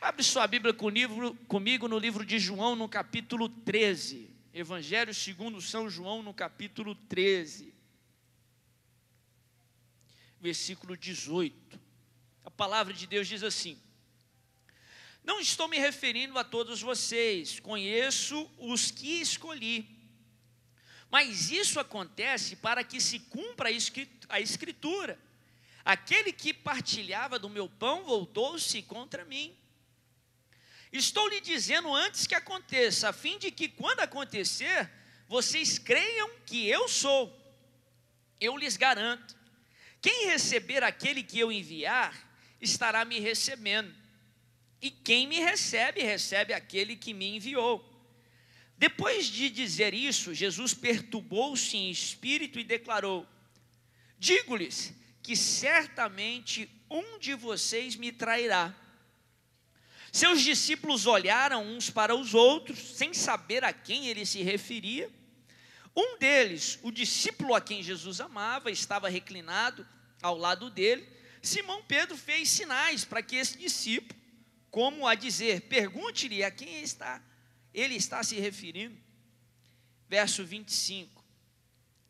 Abre sua Bíblia com livro, comigo no livro de João, no capítulo 13. Evangelho segundo São João, no capítulo 13. Versículo 18. A palavra de Deus diz assim: Não estou me referindo a todos vocês, conheço os que escolhi. Mas isso acontece para que se cumpra a Escritura. Aquele que partilhava do meu pão voltou-se contra mim. Estou lhe dizendo antes que aconteça, a fim de que quando acontecer, vocês creiam que eu sou. Eu lhes garanto: quem receber aquele que eu enviar, estará me recebendo. E quem me recebe, recebe aquele que me enviou. Depois de dizer isso, Jesus perturbou-se em espírito e declarou: Digo-lhes que certamente um de vocês me trairá. Seus discípulos olharam uns para os outros, sem saber a quem ele se referia. Um deles, o discípulo a quem Jesus amava, estava reclinado ao lado dele. Simão Pedro fez sinais para que esse discípulo, como a dizer, pergunte-lhe a quem está ele está se referindo. Verso 25.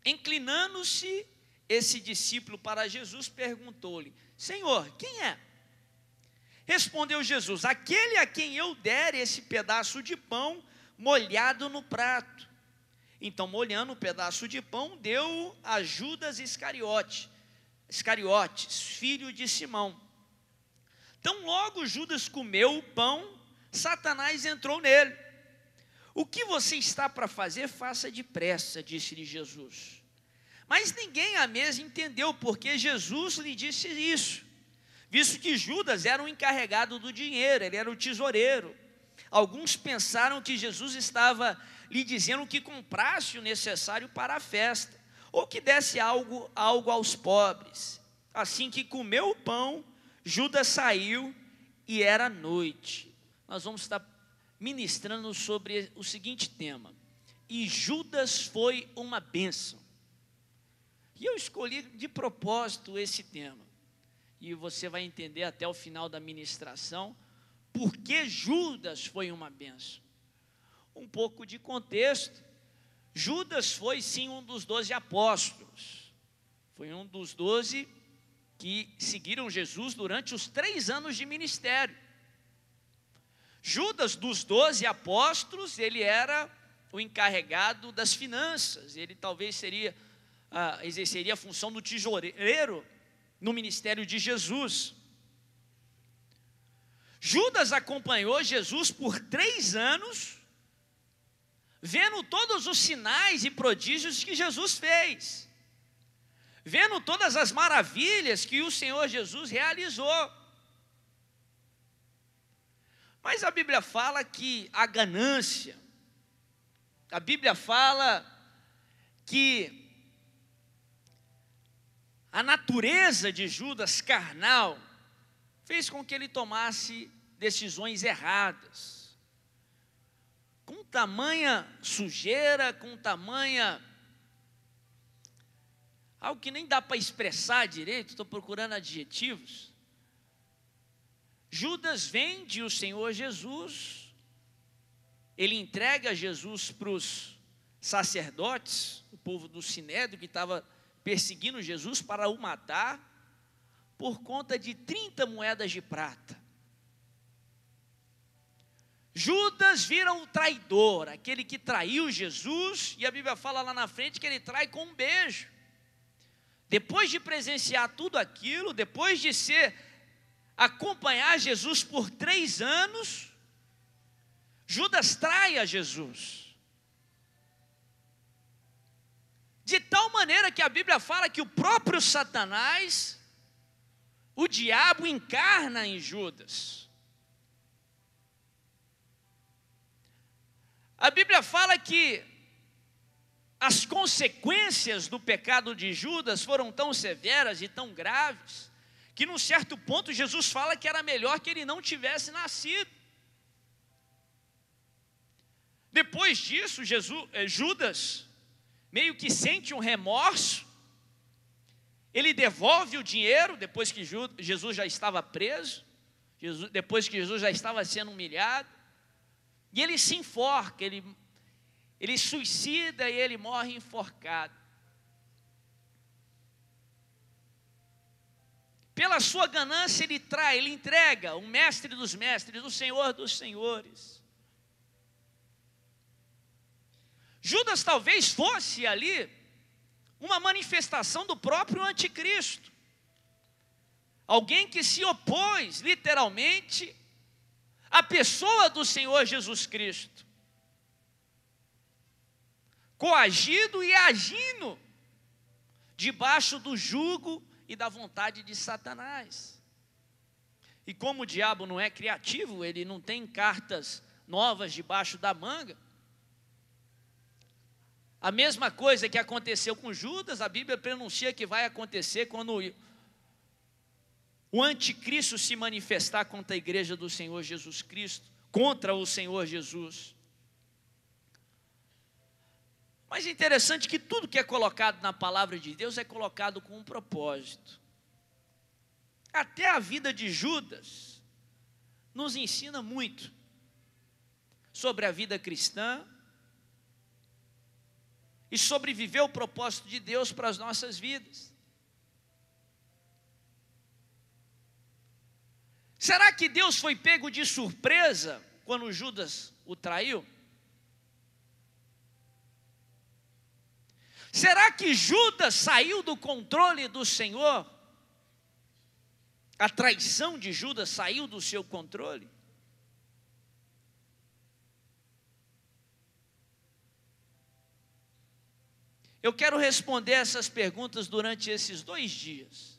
Inclinando-se esse discípulo para Jesus, perguntou-lhe: Senhor, quem é? Respondeu Jesus: Aquele a quem eu der esse pedaço de pão molhado no prato. Então, molhando o pedaço de pão, deu a Judas Iscariote, Iscariotes, filho de Simão. Então, logo Judas comeu o pão, Satanás entrou nele. O que você está para fazer, faça depressa, disse-lhe Jesus. Mas ninguém à mesa entendeu porque Jesus lhe disse isso visto que Judas era o encarregado do dinheiro, ele era o tesoureiro. Alguns pensaram que Jesus estava lhe dizendo que comprasse o necessário para a festa, ou que desse algo, algo aos pobres. Assim que comeu o pão, Judas saiu e era noite. Nós vamos estar ministrando sobre o seguinte tema. E Judas foi uma bênção. E eu escolhi de propósito esse tema e você vai entender até o final da ministração por que Judas foi uma benção. Um pouco de contexto: Judas foi sim um dos doze apóstolos, foi um dos doze que seguiram Jesus durante os três anos de ministério. Judas, dos doze apóstolos, ele era o encarregado das finanças, ele talvez seria, ah, exerceria a função do tesoureiro no ministério de Jesus. Judas acompanhou Jesus por três anos, vendo todos os sinais e prodígios que Jesus fez, vendo todas as maravilhas que o Senhor Jesus realizou. Mas a Bíblia fala que a ganância, a Bíblia fala que a natureza de Judas carnal fez com que ele tomasse decisões erradas. Com tamanha sujeira, com tamanha. algo que nem dá para expressar direito, estou procurando adjetivos. Judas vende o Senhor Jesus, ele entrega Jesus para os sacerdotes, o povo do Sinédrio que estava perseguindo Jesus para o matar por conta de 30 moedas de prata. Judas vira o traidor, aquele que traiu Jesus, e a Bíblia fala lá na frente que ele trai com um beijo. Depois de presenciar tudo aquilo, depois de ser acompanhar Jesus por três anos, Judas trai a Jesus. De tal maneira que a Bíblia fala que o próprio Satanás, o diabo, encarna em Judas. A Bíblia fala que as consequências do pecado de Judas foram tão severas e tão graves, que num certo ponto Jesus fala que era melhor que ele não tivesse nascido. Depois disso, Jesus, eh, Judas meio que sente um remorso, ele devolve o dinheiro depois que Jesus já estava preso, depois que Jesus já estava sendo humilhado, e ele se enforca, ele, ele suicida e ele morre enforcado. Pela sua ganância ele trai, ele entrega o mestre dos mestres, o senhor dos senhores. Judas talvez fosse ali uma manifestação do próprio anticristo. Alguém que se opôs literalmente à pessoa do Senhor Jesus Cristo. Coagido e agindo debaixo do jugo e da vontade de Satanás. E como o diabo não é criativo, ele não tem cartas novas debaixo da manga, a mesma coisa que aconteceu com Judas, a Bíblia pronuncia que vai acontecer quando o anticristo se manifestar contra a igreja do Senhor Jesus Cristo, contra o Senhor Jesus. Mas é interessante que tudo que é colocado na palavra de Deus é colocado com um propósito. Até a vida de Judas nos ensina muito sobre a vida cristã, e sobreviver o propósito de Deus para as nossas vidas. Será que Deus foi pego de surpresa quando Judas o traiu? Será que Judas saiu do controle do Senhor? A traição de Judas saiu do seu controle? Eu quero responder essas perguntas durante esses dois dias,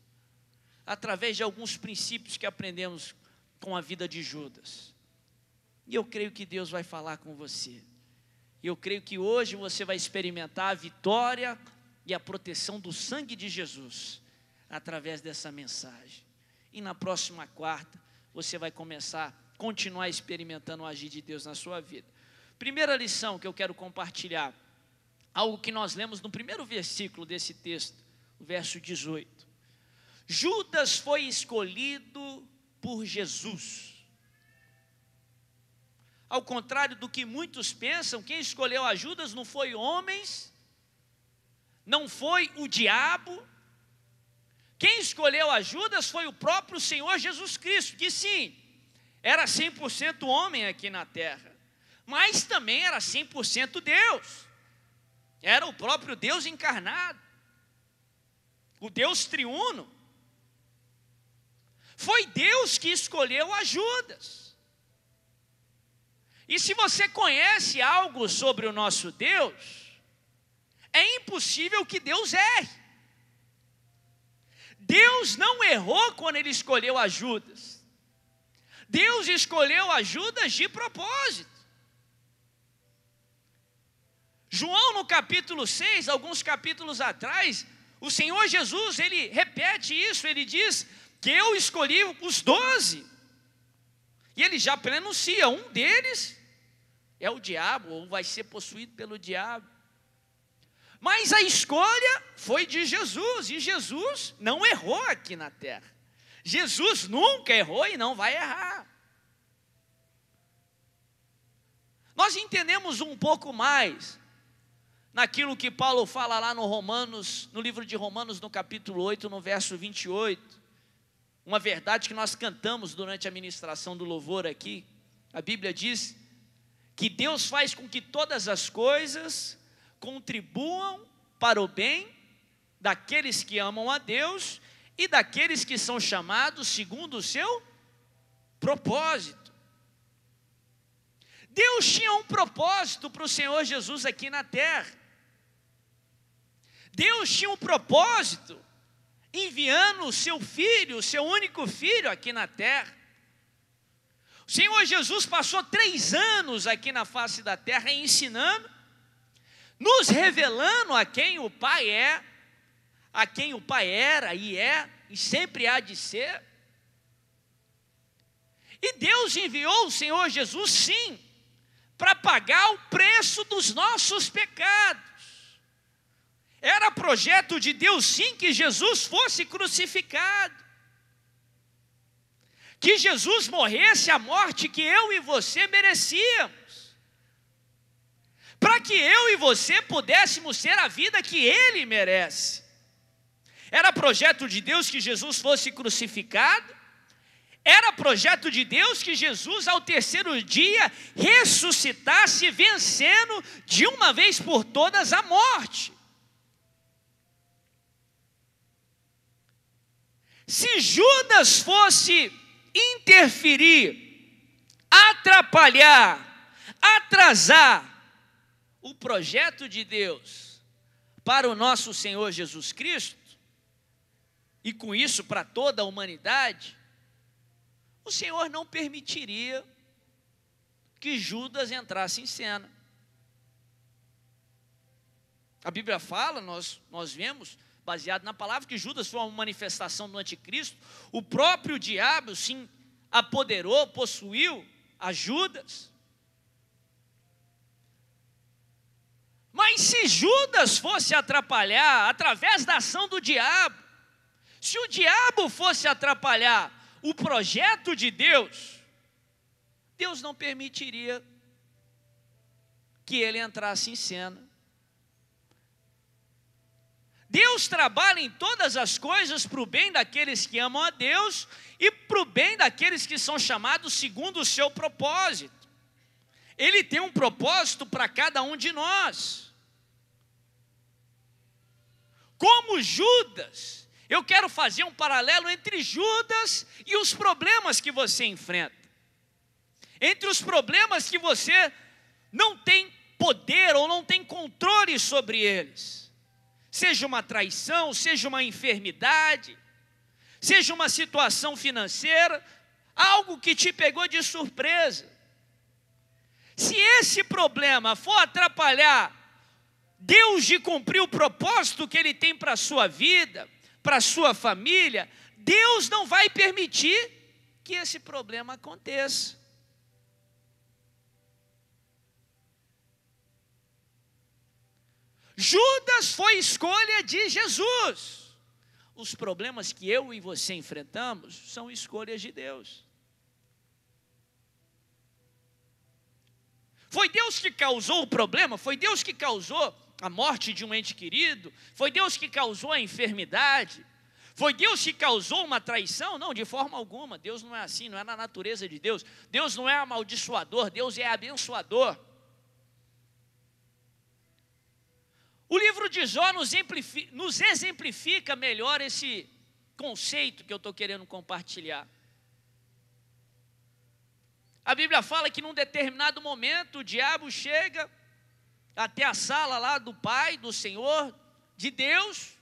através de alguns princípios que aprendemos com a vida de Judas. E eu creio que Deus vai falar com você. E eu creio que hoje você vai experimentar a vitória e a proteção do sangue de Jesus através dessa mensagem. E na próxima quarta, você vai começar, continuar experimentando o agir de Deus na sua vida. Primeira lição que eu quero compartilhar algo que nós lemos no primeiro versículo desse texto, o verso 18. Judas foi escolhido por Jesus. Ao contrário do que muitos pensam, quem escolheu a Judas não foi homens, não foi o diabo. Quem escolheu a Judas foi o próprio Senhor Jesus Cristo, que sim, era 100% homem aqui na terra, mas também era 100% Deus. Era o próprio Deus encarnado, o Deus triuno. Foi Deus que escolheu a Judas. E se você conhece algo sobre o nosso Deus, é impossível que Deus erre. Deus não errou quando ele escolheu a Judas. Deus escolheu a Judas de propósito. João no capítulo 6, alguns capítulos atrás, o Senhor Jesus, ele repete isso, ele diz que eu escolhi os doze. E ele já prenuncia, um deles é o diabo, ou vai ser possuído pelo diabo. Mas a escolha foi de Jesus, e Jesus não errou aqui na terra. Jesus nunca errou e não vai errar. Nós entendemos um pouco mais naquilo que Paulo fala lá no Romanos, no livro de Romanos, no capítulo 8, no verso 28. Uma verdade que nós cantamos durante a ministração do louvor aqui. A Bíblia diz que Deus faz com que todas as coisas contribuam para o bem daqueles que amam a Deus e daqueles que são chamados segundo o seu propósito. Deus tinha um propósito para o Senhor Jesus aqui na terra. Deus tinha um propósito, enviando o seu filho, o seu único filho aqui na terra. O Senhor Jesus passou três anos aqui na face da terra ensinando, nos revelando a quem o Pai é, a quem o Pai era e é, e sempre há de ser. E Deus enviou o Senhor Jesus, sim, para pagar o preço dos nossos pecados. Era projeto de Deus, sim, que Jesus fosse crucificado. Que Jesus morresse a morte que eu e você merecíamos. Para que eu e você pudéssemos ter a vida que Ele merece. Era projeto de Deus que Jesus fosse crucificado. Era projeto de Deus que Jesus, ao terceiro dia, ressuscitasse, vencendo de uma vez por todas a morte. Se Judas fosse interferir, atrapalhar, atrasar o projeto de Deus para o nosso Senhor Jesus Cristo, e com isso para toda a humanidade, o Senhor não permitiria que Judas entrasse em cena. A Bíblia fala, nós, nós vemos baseado na palavra, que Judas foi uma manifestação do anticristo, o próprio diabo se apoderou, possuiu a Judas. Mas se Judas fosse atrapalhar através da ação do diabo, se o diabo fosse atrapalhar o projeto de Deus, Deus não permitiria que ele entrasse em cena Deus trabalha em todas as coisas para o bem daqueles que amam a Deus e para o bem daqueles que são chamados segundo o seu propósito. Ele tem um propósito para cada um de nós. Como Judas, eu quero fazer um paralelo entre Judas e os problemas que você enfrenta. Entre os problemas que você não tem poder ou não tem controle sobre eles seja uma traição, seja uma enfermidade, seja uma situação financeira, algo que te pegou de surpresa. Se esse problema for atrapalhar Deus de cumprir o propósito que Ele tem para a sua vida, para a sua família, Deus não vai permitir que esse problema aconteça. Judas foi escolha de Jesus. Os problemas que eu e você enfrentamos são escolhas de Deus. Foi Deus que causou o problema, foi Deus que causou a morte de um ente querido, foi Deus que causou a enfermidade, foi Deus que causou uma traição? Não, de forma alguma. Deus não é assim, não é na natureza de Deus. Deus não é amaldiçoador, Deus é abençoador. O livro de Jó nos, nos exemplifica melhor esse conceito que eu estou querendo compartilhar. A Bíblia fala que num determinado momento o diabo chega até a sala lá do Pai, do Senhor, de Deus,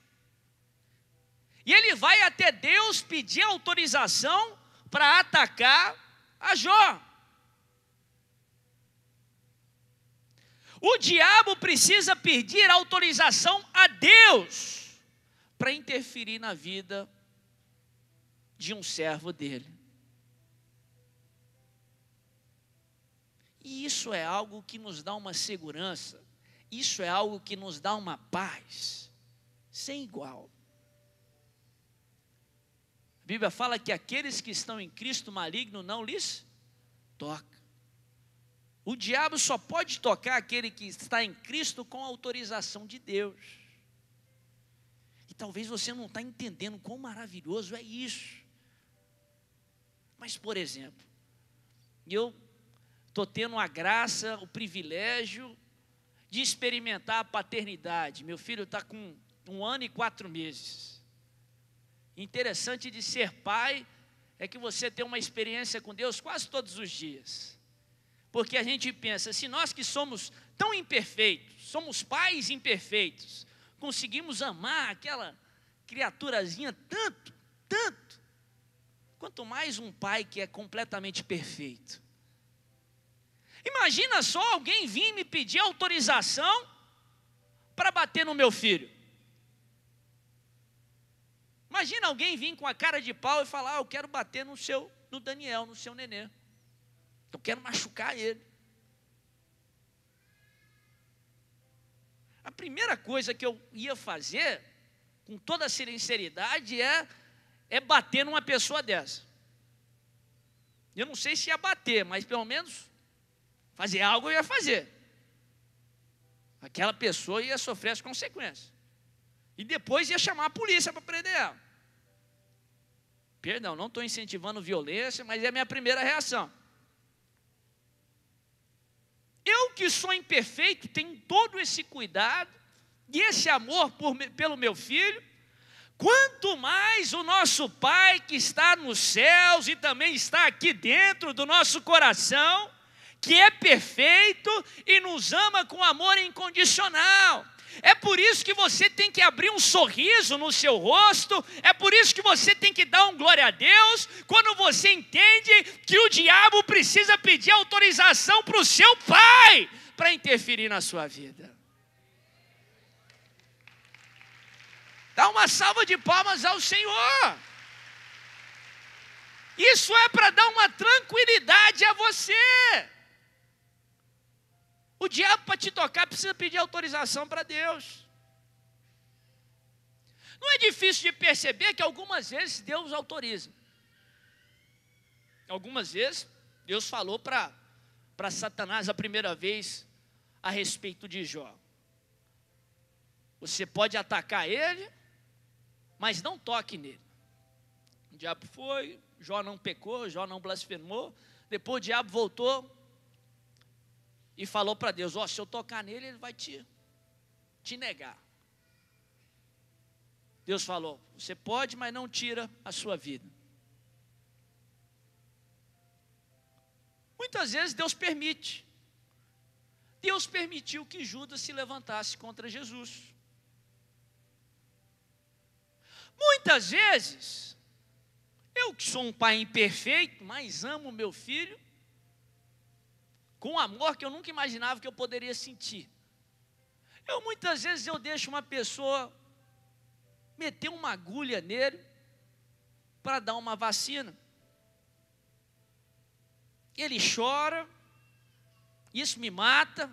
e ele vai até Deus pedir autorização para atacar a Jó. O diabo precisa pedir autorização a Deus para interferir na vida de um servo dele. E isso é algo que nos dá uma segurança, isso é algo que nos dá uma paz sem igual. A Bíblia fala que aqueles que estão em Cristo maligno não lhes toca. O diabo só pode tocar aquele que está em Cristo com autorização de Deus. E talvez você não está entendendo quão maravilhoso é isso. Mas, por exemplo, eu estou tendo a graça, o privilégio de experimentar a paternidade. Meu filho está com um ano e quatro meses. Interessante de ser pai é que você tem uma experiência com Deus quase todos os dias porque a gente pensa, se nós que somos tão imperfeitos, somos pais imperfeitos, conseguimos amar aquela criaturazinha tanto, tanto, quanto mais um pai que é completamente perfeito. Imagina só alguém vir me pedir autorização para bater no meu filho. Imagina alguém vir com a cara de pau e falar: ah, Eu quero bater no seu, no Daniel, no seu nenê. Eu quero machucar ele. A primeira coisa que eu ia fazer, com toda a sinceridade, é, é bater numa pessoa dessa. Eu não sei se ia bater, mas pelo menos fazer algo eu ia fazer. Aquela pessoa ia sofrer as consequências. E depois ia chamar a polícia para prender ela. Perdão, não estou incentivando violência, mas é a minha primeira reação. Eu que sou imperfeito, tenho todo esse cuidado e esse amor por, pelo meu filho. Quanto mais o nosso Pai que está nos céus e também está aqui dentro do nosso coração, que é perfeito e nos ama com amor incondicional. É por isso que você tem que abrir um sorriso no seu rosto, é por isso que você tem que dar um glória a Deus, quando você entende que o diabo precisa pedir autorização para o seu pai para interferir na sua vida. Dá uma salva de palmas ao Senhor. Isso é para dar uma tranquilidade a você. O diabo, para te tocar, precisa pedir autorização para Deus. Não é difícil de perceber que algumas vezes Deus autoriza. Algumas vezes Deus falou para Satanás a primeira vez a respeito de Jó. Você pode atacar ele, mas não toque nele. O diabo foi, Jó não pecou, Jó não blasfemou. Depois o diabo voltou e falou para Deus: Ó, oh, se eu tocar nele, ele vai te, te negar. Deus falou: Você pode, mas não tira a sua vida. Muitas vezes Deus permite. Deus permitiu que Judas se levantasse contra Jesus. Muitas vezes, eu que sou um pai imperfeito, mas amo meu filho, com um amor que eu nunca imaginava que eu poderia sentir. Eu muitas vezes eu deixo uma pessoa meter uma agulha nele para dar uma vacina. Ele chora, isso me mata.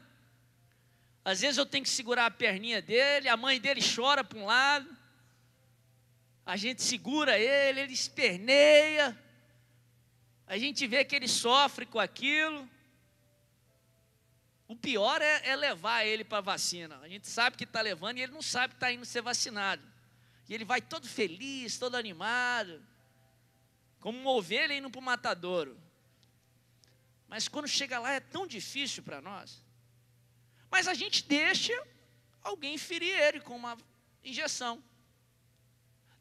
Às vezes eu tenho que segurar a perninha dele, a mãe dele chora para um lado, a gente segura ele, ele esperneia, a gente vê que ele sofre com aquilo. O pior é, é levar ele para a vacina. A gente sabe que está levando e ele não sabe que está indo ser vacinado. E ele vai todo feliz, todo animado, como uma ovelha indo para o matadouro. Mas quando chega lá é tão difícil para nós. Mas a gente deixa alguém ferir ele com uma injeção.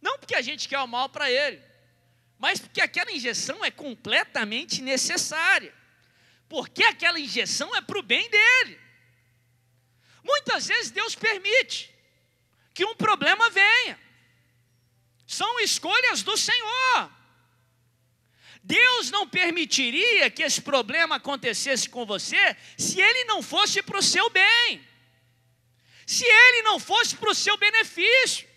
Não porque a gente quer o mal para ele, mas porque aquela injeção é completamente necessária porque aquela injeção é para o bem dele. Muitas vezes Deus permite que um problema venha, são escolhas do Senhor. Deus não permitiria que esse problema acontecesse com você se ele não fosse para o seu bem, se ele não fosse para o seu benefício.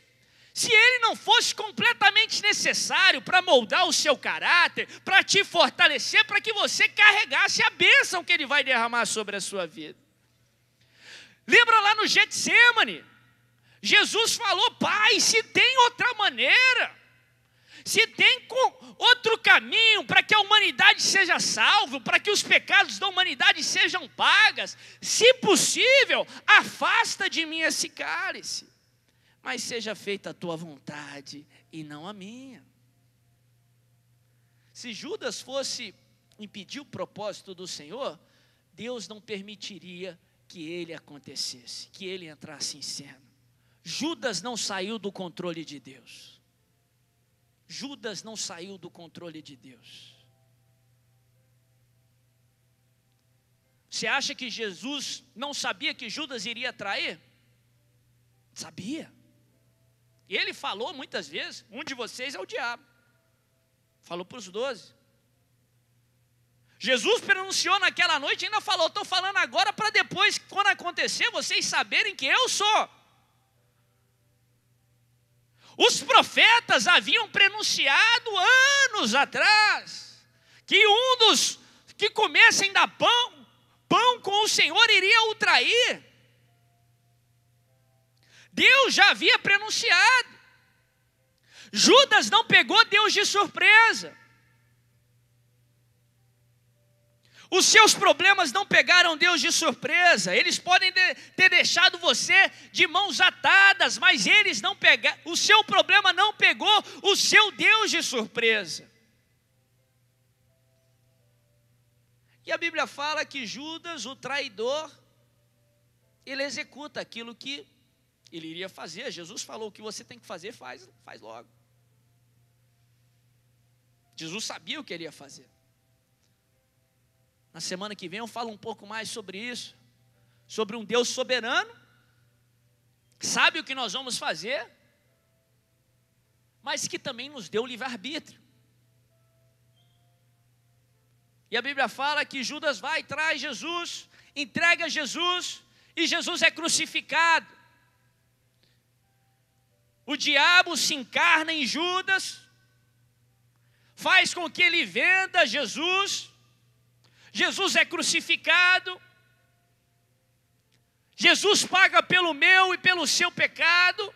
Se ele não fosse completamente necessário para moldar o seu caráter, para te fortalecer, para que você carregasse a bênção que ele vai derramar sobre a sua vida. Lembra lá no Getsemane? Jesus falou: Pai, se tem outra maneira, se tem outro caminho para que a humanidade seja salva, para que os pecados da humanidade sejam pagas, se possível, afasta de mim esse cálice mas seja feita a tua vontade e não a minha. Se Judas fosse impedir o propósito do Senhor, Deus não permitiria que ele acontecesse, que ele entrasse em cena. Judas não saiu do controle de Deus. Judas não saiu do controle de Deus. Você acha que Jesus não sabia que Judas iria trair? Sabia. Ele falou muitas vezes: um de vocês é o diabo. Falou para os doze. Jesus pronunciou naquela noite e ainda falou: estou falando agora para depois, quando acontecer, vocês saberem que eu sou. Os profetas haviam pronunciado anos atrás que um dos que comessem da pão, pão com o Senhor iria o trair. Deus já havia pronunciado. Judas não pegou Deus de surpresa. Os seus problemas não pegaram Deus de surpresa. Eles podem ter deixado você de mãos atadas, mas eles não pegaram. O seu problema não pegou o seu Deus de surpresa. E a Bíblia fala que Judas, o traidor, ele executa aquilo que ele iria fazer. Jesus falou: o que você tem que fazer, faz, faz logo. Jesus sabia o que ele ia fazer. Na semana que vem eu falo um pouco mais sobre isso, sobre um Deus soberano, sabe o que nós vamos fazer, mas que também nos deu livre-arbítrio. E a Bíblia fala que Judas vai, traz Jesus, entrega Jesus, e Jesus é crucificado. O diabo se encarna em Judas, faz com que ele venda Jesus, Jesus é crucificado, Jesus paga pelo meu e pelo seu pecado.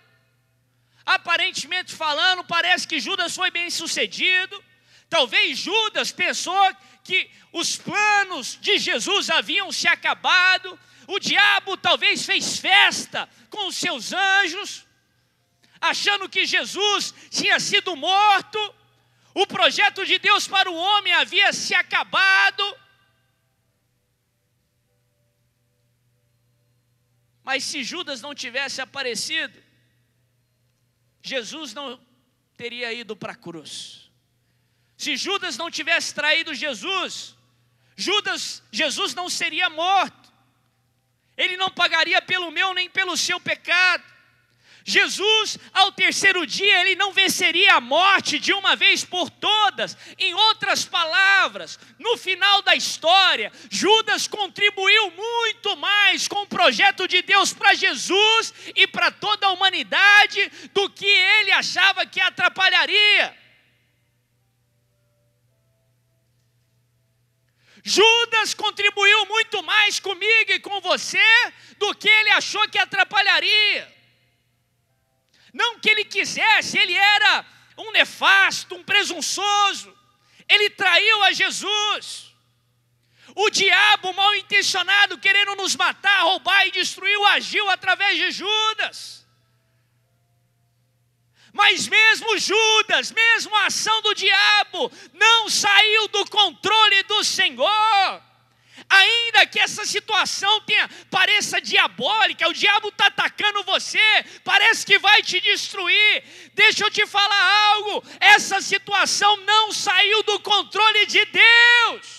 Aparentemente falando, parece que Judas foi bem sucedido. Talvez Judas pensou que os planos de Jesus haviam se acabado. O diabo talvez fez festa com os seus anjos achando que Jesus tinha sido morto, o projeto de Deus para o homem havia se acabado. Mas se Judas não tivesse aparecido, Jesus não teria ido para a cruz. Se Judas não tivesse traído Jesus, Judas, Jesus não seria morto. Ele não pagaria pelo meu nem pelo seu pecado. Jesus, ao terceiro dia, ele não venceria a morte de uma vez por todas. Em outras palavras, no final da história, Judas contribuiu muito mais com o projeto de Deus para Jesus e para toda a humanidade do que ele achava que atrapalharia. Judas contribuiu muito mais comigo e com você do que ele achou que atrapalharia. Não que ele quisesse, ele era um nefasto, um presunçoso. Ele traiu a Jesus. O diabo mal intencionado, querendo nos matar, roubar e destruir, agiu através de Judas. Mas mesmo Judas, mesmo a ação do diabo, não saiu do controle do Senhor. Ainda que essa situação tenha, pareça diabólica, o diabo está atacando você, parece que vai te destruir. Deixa eu te falar algo: essa situação não saiu do controle de Deus.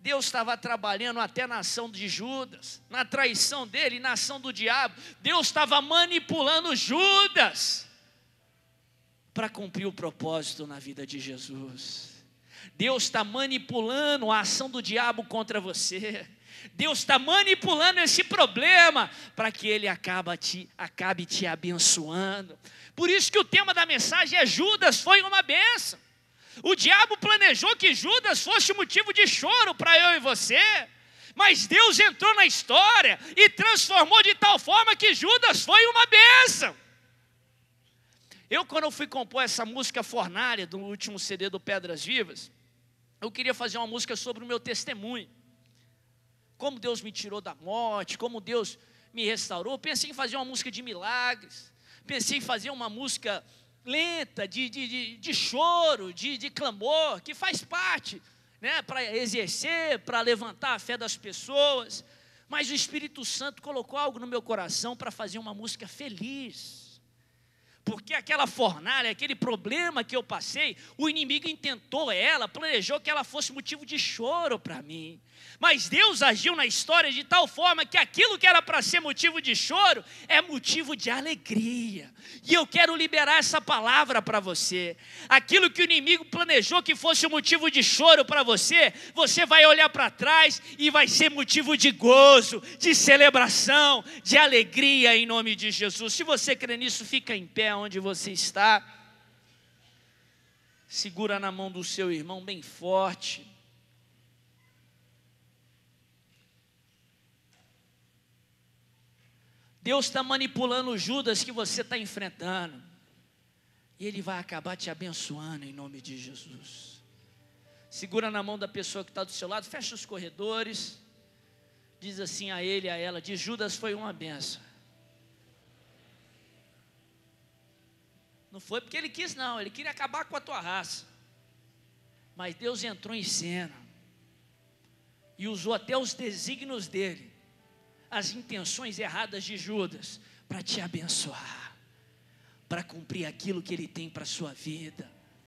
Deus estava trabalhando até na ação de Judas, na traição dele, na ação do diabo. Deus estava manipulando Judas para cumprir o propósito na vida de Jesus. Deus está manipulando a ação do diabo contra você. Deus está manipulando esse problema para que ele acaba te, acabe te abençoando. Por isso que o tema da mensagem é Judas foi uma benção. O diabo planejou que Judas fosse motivo de choro para eu e você. Mas Deus entrou na história e transformou de tal forma que Judas foi uma benção. Eu, quando eu fui compor essa música fornária do último CD do Pedras Vivas, eu queria fazer uma música sobre o meu testemunho. Como Deus me tirou da morte, como Deus me restaurou. Pensei em fazer uma música de milagres. Pensei em fazer uma música lenta, de, de, de, de choro, de, de clamor, que faz parte, né, para exercer, para levantar a fé das pessoas. Mas o Espírito Santo colocou algo no meu coração para fazer uma música feliz porque aquela fornalha, aquele problema que eu passei, o inimigo intentou ela, planejou que ela fosse motivo de choro para mim. Mas Deus agiu na história de tal forma que aquilo que era para ser motivo de choro é motivo de alegria. E eu quero liberar essa palavra para você. Aquilo que o inimigo planejou que fosse motivo de choro para você, você vai olhar para trás e vai ser motivo de gozo, de celebração, de alegria em nome de Jesus. Se você crê nisso, fica em pé onde você está, segura na mão do seu irmão bem forte. Deus está manipulando o Judas que você está enfrentando. E ele vai acabar te abençoando em nome de Jesus. Segura na mão da pessoa que está do seu lado, fecha os corredores. Diz assim a ele, a ela: de Judas foi uma benção. Não foi porque ele quis, não. Ele queria acabar com a tua raça. Mas Deus entrou em cena e usou até os desígnios dele, as intenções erradas de Judas, para te abençoar, para cumprir aquilo que ele tem para a sua vida.